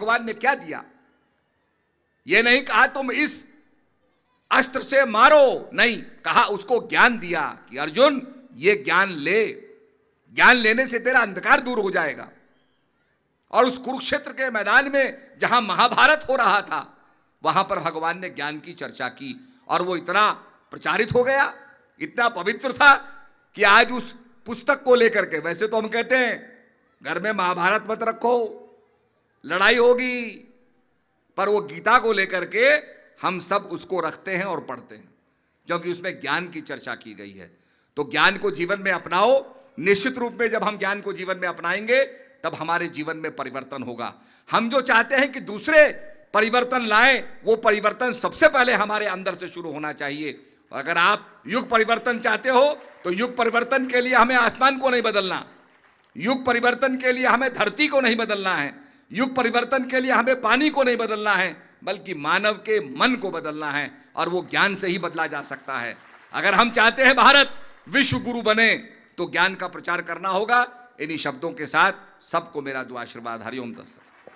भगवान ने क्या दिया ये नहीं कहा तुम इस अस्त्र से मारो नहीं कहा उसको ज्ञान दिया कि अर्जुन ये ज्ञान ले ज्ञान लेने से तेरा अंधकार दूर हो जाएगा और उस कुरुक्षेत्र के मैदान में जहां महाभारत हो रहा था वहां पर भगवान ने ज्ञान की चर्चा की और वो इतना प्रचारित हो गया इतना पवित्र था कि आज उस पुस्तक को लेकर के वैसे तो हम कहते हैं घर में महाभारत मत रखो लड़ाई होगी पर वो गीता को लेकर के हम सब उसको रखते हैं और पढ़ते हैं क्योंकि उसमें ज्ञान की चर्चा की गई है तो ज्ञान को जीवन में अपनाओ निश्चित रूप में जब हम ज्ञान को जीवन में अपनाएंगे तब हमारे जीवन में परिवर्तन होगा हम जो चाहते हैं कि दूसरे परिवर्तन लाए वो परिवर्तन सबसे पहले हमारे अंदर से शुरू होना चाहिए और अगर आप युग परिवर्तन चाहते हो तो युग परिवर्तन के लिए हमें आसमान को नहीं बदलना युग परिवर्तन के लिए हमें धरती को नहीं बदलना है युग परिवर्तन के लिए हमें पानी को नहीं बदलना है बल्कि मानव के मन को बदलना है और वो ज्ञान से ही बदला जा सकता है अगर हम चाहते हैं भारत विश्व गुरु बने तो ज्ञान का प्रचार करना होगा इन्हीं शब्दों के साथ सबको मेरा दुआ आशीर्वाद हरिओम दस